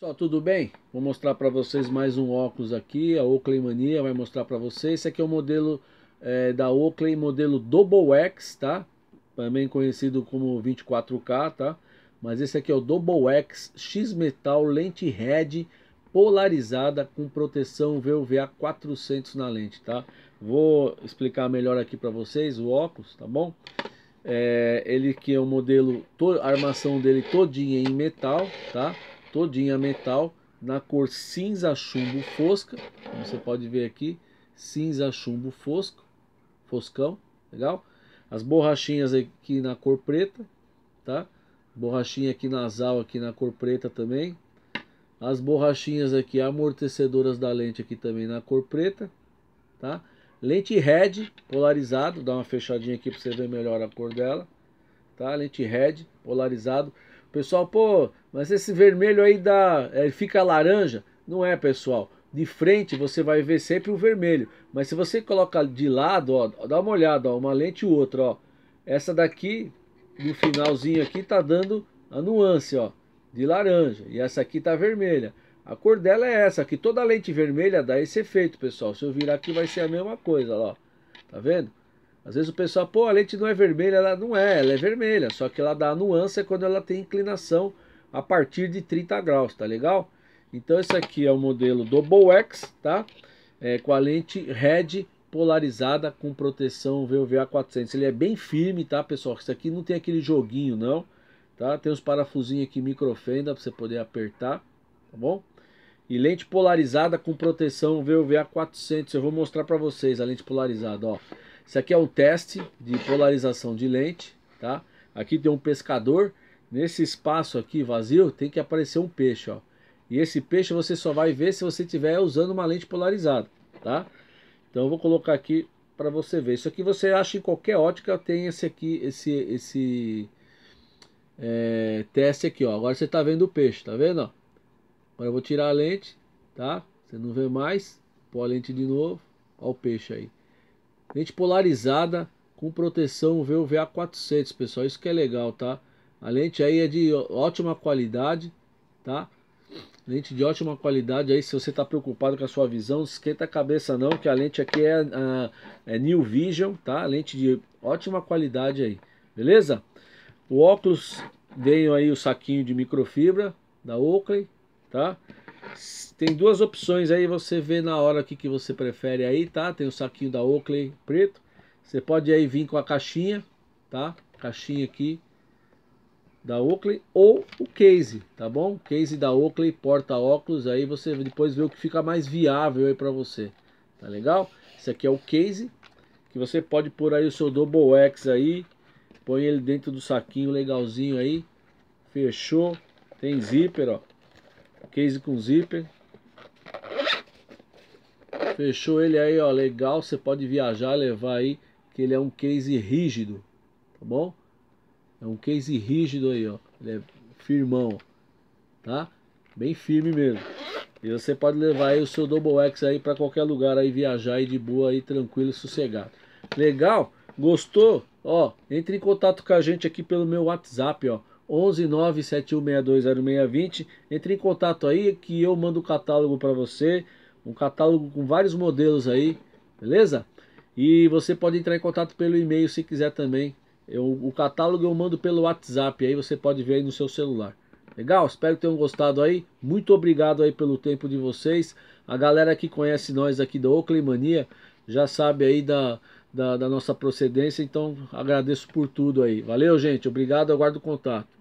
Pessoal, tudo bem? Vou mostrar para vocês mais um óculos aqui, a Oakley Mania vai mostrar para vocês. Esse aqui é o modelo é, da Oakley, modelo Double X, tá? Também conhecido como 24K, tá? Mas esse aqui é o Double X X-Metal Lente Red polarizada com proteção VUVA 400 na lente, tá? Vou explicar melhor aqui para vocês o óculos, tá bom? É, ele que é o modelo, a armação dele todinha em metal, Tá? todinha metal, na cor cinza chumbo fosca, como você pode ver aqui, cinza chumbo fosco, foscão, legal? As borrachinhas aqui na cor preta, tá? Borrachinha aqui nasal aqui na cor preta também. As borrachinhas aqui amortecedoras da lente aqui também na cor preta, tá? Lente red polarizado, dá uma fechadinha aqui para você ver melhor a cor dela, tá? Lente red polarizado Pessoal, pô, mas esse vermelho aí dá, é, fica laranja. Não é, pessoal. De frente você vai ver sempre o vermelho. Mas se você coloca de lado, ó, dá uma olhada, ó, uma lente e outra, ó. Essa daqui, no finalzinho aqui, tá dando a nuance, ó, de laranja. E essa aqui tá vermelha. A cor dela é essa, que toda lente vermelha dá esse efeito, pessoal. Se eu virar aqui vai ser a mesma coisa, ó. Tá vendo? Às vezes o pessoal, pô, a lente não é vermelha, ela não é, ela é vermelha, só que ela dá nuance é quando ela tem inclinação a partir de 30 graus, tá legal? Então esse aqui é o modelo Double X, tá? É, com a lente RED polarizada com proteção VOVA 400. Ele é bem firme, tá, pessoal? Isso aqui não tem aquele joguinho, não, tá? Tem os parafusinhos aqui microfenda para você poder apertar, tá bom? E lente polarizada com proteção VOVA 400. Eu vou mostrar para vocês a lente polarizada, ó. Isso aqui é o teste de polarização de lente, tá? Aqui tem um pescador. Nesse espaço aqui vazio tem que aparecer um peixe, ó. E esse peixe você só vai ver se você estiver usando uma lente polarizada, tá? Então eu vou colocar aqui para você ver. Isso aqui você acha em qualquer ótica, tem esse aqui, esse, esse é, teste aqui, ó. Agora você está vendo o peixe, tá vendo? Ó? Agora eu vou tirar a lente, tá? Você não vê mais. Põe a lente de novo, ó o peixe aí. Lente polarizada com proteção VUVA 400, pessoal. Isso que é legal, tá? A lente aí é de ótima qualidade, tá? Lente de ótima qualidade aí, se você está preocupado com a sua visão, não esquenta a cabeça não, que a lente aqui é, uh, é New Vision, tá? Lente de ótima qualidade aí, beleza? O óculos, veio aí o saquinho de microfibra da Oakley, tá? Tem duas opções aí, você vê na hora o que, que você prefere aí, tá? Tem o saquinho da Oakley preto. Você pode aí vir com a caixinha, tá? Caixinha aqui da Oakley ou o case, tá bom? Case da Oakley, porta óculos, aí você depois vê o que fica mais viável aí para você. Tá legal? Esse aqui é o case que você pode pôr aí o seu Double X aí, põe ele dentro do saquinho legalzinho aí. Fechou. Tem zíper, ó. Case com zíper. Fechou ele aí, ó, legal. Você pode viajar, levar aí, que ele é um case rígido, tá bom? É um case rígido aí, ó. Ele é firmão, tá? Bem firme mesmo. E você pode levar aí o seu Double X aí para qualquer lugar aí viajar aí de boa aí tranquilo, e sossegado. Legal? Gostou? Ó, entre em contato com a gente aqui pelo meu WhatsApp, ó. 11 971620620. Entre em contato aí que eu mando o um catálogo para você. Um catálogo com vários modelos aí, beleza? E você pode entrar em contato pelo e-mail se quiser também. Eu, o catálogo eu mando pelo WhatsApp, aí você pode ver aí no seu celular. Legal? Espero que tenham gostado aí. Muito obrigado aí pelo tempo de vocês. A galera que conhece nós aqui da Oclimania já sabe aí da, da, da nossa procedência, então agradeço por tudo aí. Valeu, gente. Obrigado, aguardo o contato.